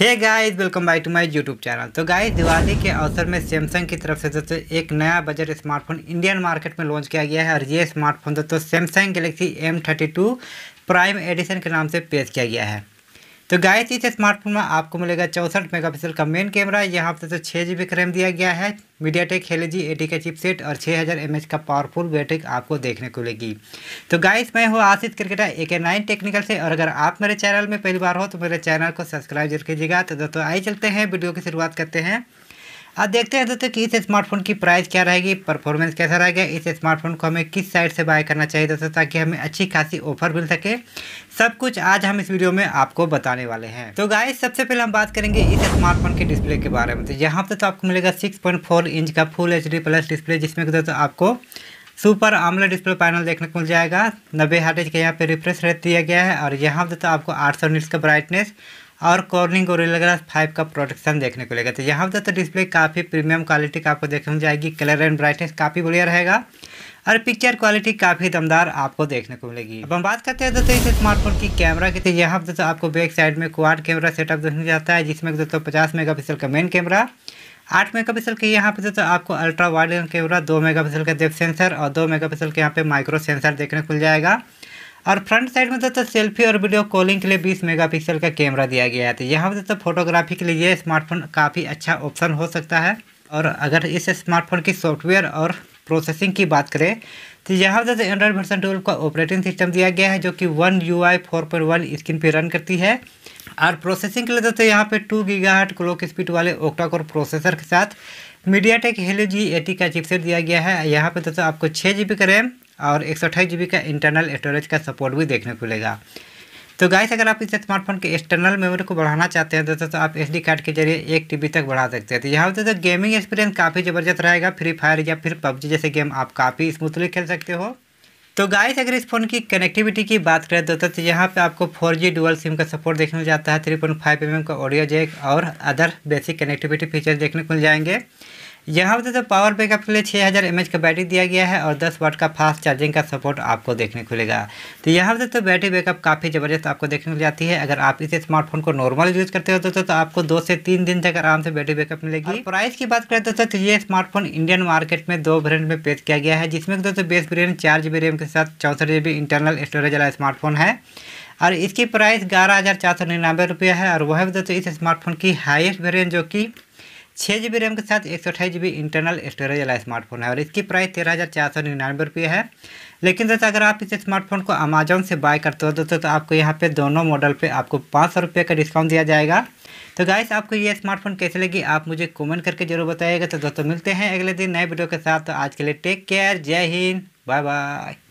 hey guys welcome back to my YouTube channel तो guys Diwali के अवसर में सैमसंग की तरफ से दोस्तों एक नया बजट स्मार्टफोन इंडियन मार्केट में लॉन्च किया गया है और ये स्मार्टफोन दोस्तों Samsung Galaxy M thirty two prime edition के नाम से पेश किया गया है तो गाइस इस स्मार्टफोन में आपको मिलेगा चौंसठ मेगापिक्सल का मेन कैमरा यहाँ पर तो छः जी बी रैम दिया गया है मीडिया टेक हेले जी एटी का चिपसेट और 6000 हज़ार का पावरफुल बैटरी आपको देखने को मिलेगी तो गायस मैं हूँ आशित क्रिकेटर ए के नाइन टेक्निकल से और अगर आप मेरे चैनल में पहली बार हो तो मेरे चैनल को सब्सक्राइब जरूर कीजिएगा तो दोस्तों आइए चलते हैं वीडियो की शुरुआत करते हैं अब देखते हैं दोस्तों तो कि इस स्मार्टफोन की प्राइस क्या रहेगी परफॉर्मेंस कैसा रहेगा इस स्मार्टफोन को हमें किस साइड से बाय करना चाहिए दोस्तों ताकि हमें अच्छी खासी ऑफर मिल सके सब कुछ आज हम इस वीडियो में आपको बताने वाले हैं तो गाय सबसे पहले हम बात करेंगे इस स्मार्टफोन के डिस्प्ले के बारे में तो यहाँ पर तो आपको मिलेगा सिक्स इंच का फुल एच प्लस डिस्प्ले जिसमें दोस्तों आपको सुपर आमला डिस्प्ले पैनल देखने को मिल जाएगा नब्बे हर्टेज का यहाँ पे रिफ्रेश रेट दिया गया है और यहाँ पर तो आपको आठ सौ का ब्राइटनेस और कॉर्निंग गोरिल्ला ग्लास फाइव का प्रोटेक्शन देखने को लेगा तो यहाँ पर तो डिस्प्ले काफ़ी प्रीमियम क्वालिटी का आपको देखने को जाएगी कलर एंड ब्राइटनेस काफ़ी बढ़िया रहेगा और पिक्चर क्वालिटी काफ़ी दमदार आपको देखने को मिलेगी अब हम बात करते हैं दोस्तों इस स्मार्टफोन की कैमरा की तो यहाँ पर तो आपको बैक साइड में क्वाड कैमरा सेटअप देखने जाता है जिसमें दोस्तों पचास पिक्सल का मेन कैमरा आठ मेगा पिक्सल के यहाँ पे दोस्तों आपको अल्ट्रा वाइड कैमरा दो मेगा पिक्सल का डेप सेंसर और दो मेगा पिक्सल के यहाँ पे माइक्रो सेंसर देखने को मिल जाएगा और फ्रंट साइड में दोस्तों तो सेल्फी और वीडियो कॉलिंग के लिए 20 मेगापिक्सल का कैमरा दिया गया है तो यहाँ पर दोस्तों फोटोग्राफी के लिए ये स्मार्टफोन काफ़ी अच्छा ऑप्शन हो सकता है और अगर इस स्मार्टफोन की सॉफ्टवेयर और प्रोसेसिंग की बात करें तो यहाँ पर दोस्तों एंड्रॉइड वर्सन ट्वेल्व का ऑपरेटिंग सिस्टम दिया गया है जो कि one U I four point one screen पर रन करती है और प्रोसेसिंग के लिए दोस्तों तो यहाँ पर two giga hertz clock speed वाले ओक्टा कोर प्रोसेसर के साथ MediaTek Helio G eighty का चिपसेट दिया गया है यहाँ पर दोस्तों तो आपको छः जी बी का रैम और एक सौ का इंटरनल स्टोरेज का सपोर्ट भी देखने को मिलेगा तो गाइस अगर आप इस स्मार्टफोन के एक्सटर्नल मेमोरी को बढ़ाना चाहते हैं तो दोस्तों तो आप एसडी कार्ड के जरिए एक टीबी तक बढ़ा सकते हैं तो यहाँ पर तो गेमिंग एक्सपीरियंस काफ़ी ज़बरदस्त रहेगा फ्री फायर या फिर पबजी जैसे गेम आप काफ़ी स्मूथली खेल सकते हो तो गाइस अगर इस फ़ोन की कनेक्टिविटी की बात करें तो दोस्तों तो यहाँ पर आपको फोर डुअल सिम का सपोर्ट देखने को जाता है थ्री पॉइंट का ऑडियो जैक और अदर बेसिक कनेक्टिविटी फीचर्स देखने को मिल जाएंगे यहाँ पर तो पावर बैकअप के लिए 6000 हज़ार का बैटरी दिया गया है और 10 वाट का फास्ट चार्जिंग का सपोर्ट आपको देखने को मिलेगा तो यहाँ पर तो बैटरी बैकअप काफ़ी ज़बरदस्त आपको देखने को जाती है अगर आप इस स्मार्टफोन को नॉर्मल यूज़ करते हो दोस्तों तो, तो आपको दो से तीन दिन तक आराम से बैटरी बैकअप मिलेगी प्राइस की बात करें दोस्तों तो, तो ये स्मार्टफोन इंडियन मार्केट में दो वेरियंट में पेश किया गया है जिसमें दोस्तों बेस वेरियंट चार जी रैम के साथ चौंसठ जी इंटरनल स्टोरेज वाला स्मार्टफोन है और इसकी प्राइस ग्यारह हज़ार चार सौ निन्यानवे रुपये है और वह दोस्तों इस स्मार्टफोन की हाइस्ट ब्रेंड जो कि छः जी बी रैम के साथ एक सौ अठाई जी बी इंटरनल स्टोरेज वाला स्मार्टफोन है और इसकी प्राइस तेरह हज़ार चार सौ निन्यानवे रुपये है लेकिन दोस्तों अगर आप इस स्मार्टफोन को अमेजोन से बाय करते हो दोस्तों तो, तो आपको यहाँ पे दोनों मॉडल पे आपको पाँच सौ रुपये का डिस्काउंट दिया जाएगा तो गाइस आपको ये स्मार्टफोन कैसे लगी आप मुझे कॉमेंट करके जरूर बताइएगा तो दोस्तों मिलते हैं अगले दिन नए वीडियो के साथ तो आज के लिए टेक केयर जय हिंद बाय बाय